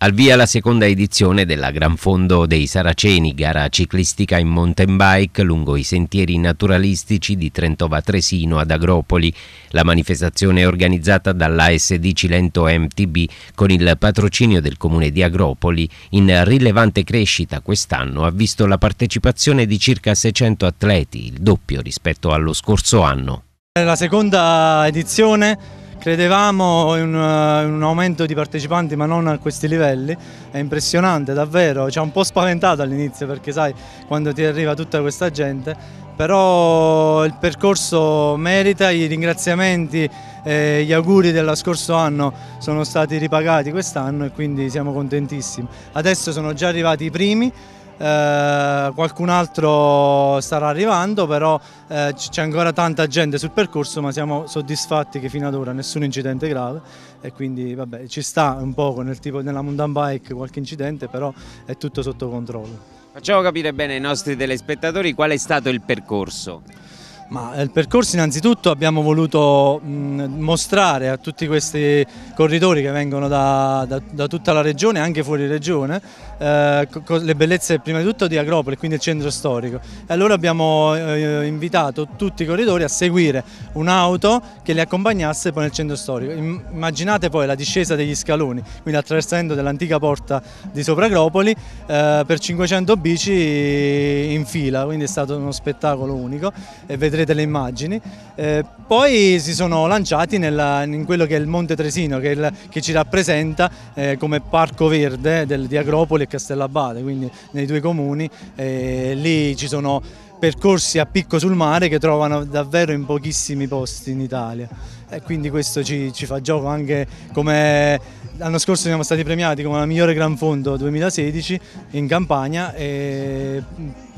Al via la seconda edizione della Gran Fondo dei Saraceni, gara ciclistica in mountain bike lungo i sentieri naturalistici di Trentova Tresino ad Agropoli. La manifestazione è organizzata dall'ASD Cilento MTB con il patrocinio del comune di Agropoli. In rilevante crescita quest'anno ha visto la partecipazione di circa 600 atleti, il doppio rispetto allo scorso anno. La seconda edizione Credevamo eh, in, un aumento di partecipanti ma non a questi livelli, è impressionante davvero, ci ha un po' spaventato all'inizio perché sai quando ti arriva tutta questa gente, però il percorso merita, i ringraziamenti e gli auguri dello scorso anno sono stati ripagati quest'anno e quindi siamo contentissimi. Adesso sono già arrivati i primi eh, qualcun altro starà arrivando, però eh, c'è ancora tanta gente sul percorso, ma siamo soddisfatti che fino ad ora nessun incidente grave e quindi vabbè, ci sta un po' nel tipo nella mountain bike qualche incidente, però è tutto sotto controllo. Facciamo capire bene ai nostri telespettatori qual è stato il percorso. Ma eh, il percorso innanzitutto abbiamo voluto mostrare a tutti questi corridori che vengono da, da, da tutta la regione, anche fuori regione, eh, le bellezze prima di tutto di Agropoli, quindi il centro storico. E allora abbiamo eh, invitato tutti i corridori a seguire un'auto che li accompagnasse poi nel centro storico. Immaginate poi la discesa degli scaloni, quindi attraversando dell'antica porta di sopra Agropoli eh, per 500 bici in fila, quindi è stato uno spettacolo unico e vedremo vedrete le immagini. Eh, poi si sono lanciati nella, in quello che è il Monte Tresino, che, il, che ci rappresenta eh, come parco verde del, di Agropoli e Castellabate, quindi nei due comuni. Eh, lì ci sono percorsi a picco sul mare che trovano davvero in pochissimi posti in Italia. E quindi questo ci, ci fa gioco anche come L'anno scorso siamo stati premiati come la migliore Gran Fondo 2016 in campagna e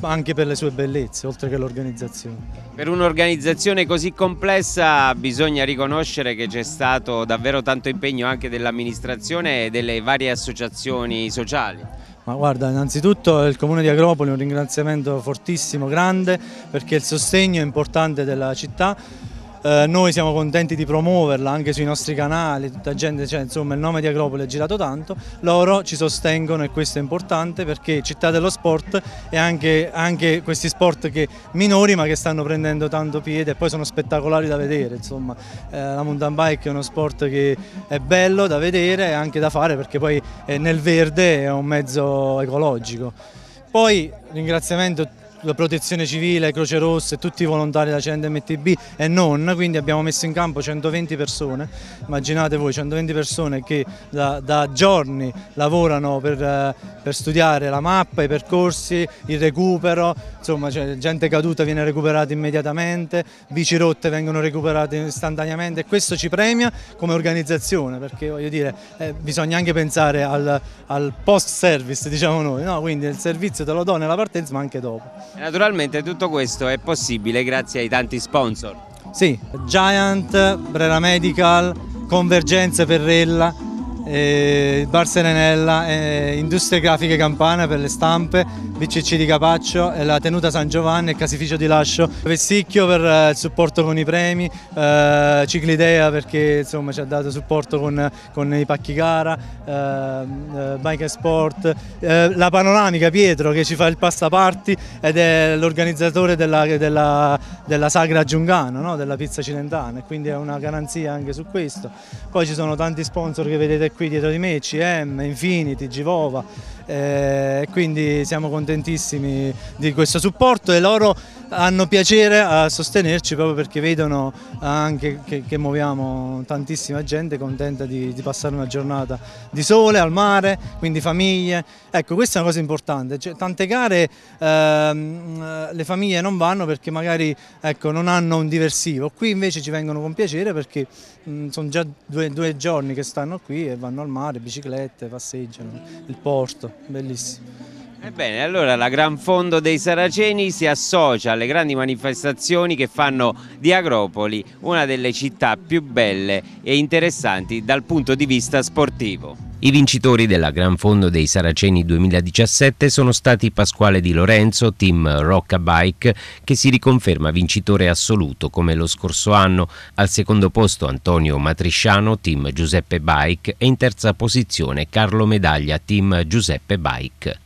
anche per le sue bellezze, oltre che l'organizzazione. Per un'organizzazione così complessa bisogna riconoscere che c'è stato davvero tanto impegno anche dell'amministrazione e delle varie associazioni sociali. Ma guarda, innanzitutto il Comune di Agropoli un ringraziamento fortissimo, grande, perché il sostegno è importante della città eh, noi siamo contenti di promuoverla anche sui nostri canali, tutta gente, cioè, insomma il nome di Agropoli è girato tanto, loro ci sostengono e questo è importante perché città dello sport e anche, anche questi sport che, minori ma che stanno prendendo tanto piede e poi sono spettacolari da vedere, insomma eh, la mountain bike è uno sport che è bello da vedere e anche da fare perché poi nel verde è un mezzo ecologico. Poi ringraziamento a la protezione civile, Croce Rossa e tutti i volontari della CNMTB e non, quindi abbiamo messo in campo 120 persone, immaginate voi 120 persone che da, da giorni lavorano per, eh, per, studiare la mappa, i percorsi, il recupero, insomma cioè, gente caduta viene recuperata immediatamente, bici rotte vengono recuperate istantaneamente e questo ci premia come organizzazione perché voglio dire eh, bisogna anche pensare al, al post service diciamo noi, no? quindi il servizio te lo do nella partenza ma anche dopo. Naturalmente tutto questo è possibile grazie ai tanti sponsor. Sì, Giant, Brera Medical, Convergenze Ferrella, eh, Bar Serenella, eh, Industrie Grafiche Campana per le stampe, BCC di Capaccio, eh, la Tenuta San Giovanni e Casificio di Lascio, Vessicchio per eh, il supporto con i premi, eh, Ciclidea perché insomma, ci ha dato supporto con, con i pacchi gara, ehm, eh, Bike Sport, la Panoramica Pietro che ci fa il pastaparti ed è l'organizzatore della, della, della, Sagra Giungano, no? della pizza cilentana, quindi è una garanzia anche su questo. Poi ci sono tanti sponsor che vedete qui dietro di me, CM, Infinity, Givova, eh, quindi siamo contentissimi di questo supporto e loro hanno piacere a sostenerci proprio perché vedono anche che, che muoviamo tantissima gente contenta di, di, passare una giornata di sole al mare, quindi famiglie. Ecco, questa è una cosa importante. Cioè, tante gare ehm, eh, le famiglie non vanno perché magari ecco, non hanno un diversivo. Qui invece ci vengono con piacere perché mh, sono già due, due giorni che stanno qui e vanno al mare, biciclette, passeggiano, il porto bellissimo. Ebbene, allora la Gran Fondo dei Saraceni si associa alle grandi manifestazioni che fanno di Agropoli una delle città più belle e interessanti dal punto di vista sportivo. I vincitori della Gran Fondo dei Saraceni 2017 sono stati Pasquale Di Lorenzo, team Rocca Bike, che si riconferma vincitore assoluto come lo scorso anno, al secondo posto Antonio Matrisciano, team Giuseppe Bike e in terza posizione Carlo Medaglia, team Giuseppe Bike.